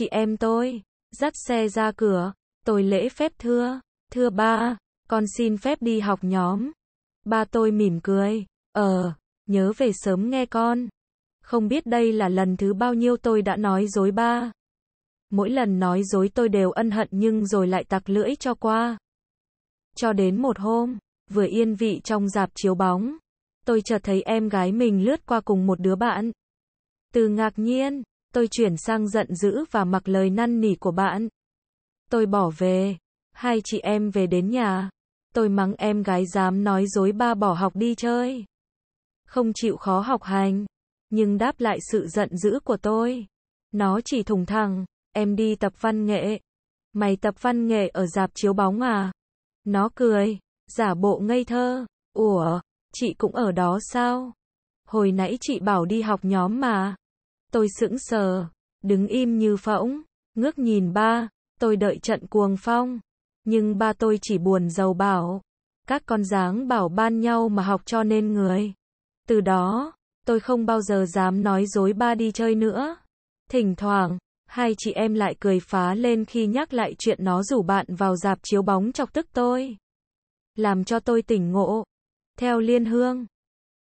chị em tôi, dắt xe ra cửa, tôi lễ phép thưa, thưa ba, con xin phép đi học nhóm. Ba tôi mỉm cười, ờ, nhớ về sớm nghe con. Không biết đây là lần thứ bao nhiêu tôi đã nói dối ba. Mỗi lần nói dối tôi đều ân hận nhưng rồi lại tặc lưỡi cho qua. Cho đến một hôm, vừa yên vị trong dạp chiếu bóng, tôi chợt thấy em gái mình lướt qua cùng một đứa bạn. Từ ngạc nhiên, Tôi chuyển sang giận dữ và mặc lời năn nỉ của bạn. Tôi bỏ về. Hai chị em về đến nhà. Tôi mắng em gái dám nói dối ba bỏ học đi chơi. Không chịu khó học hành. Nhưng đáp lại sự giận dữ của tôi. Nó chỉ thùng thẳng. Em đi tập văn nghệ. Mày tập văn nghệ ở dạp chiếu bóng à? Nó cười. Giả bộ ngây thơ. Ủa, chị cũng ở đó sao? Hồi nãy chị bảo đi học nhóm mà tôi sững sờ, đứng im như phỗng, ngước nhìn ba, tôi đợi trận cuồng phong, nhưng ba tôi chỉ buồn giàu bảo, các con dáng bảo ban nhau mà học cho nên người. Từ đó, tôi không bao giờ dám nói dối ba đi chơi nữa. Thỉnh thoảng, hai chị em lại cười phá lên khi nhắc lại chuyện nó rủ bạn vào dạp chiếu bóng chọc tức tôi. Làm cho tôi tỉnh ngộ. Theo Liên Hương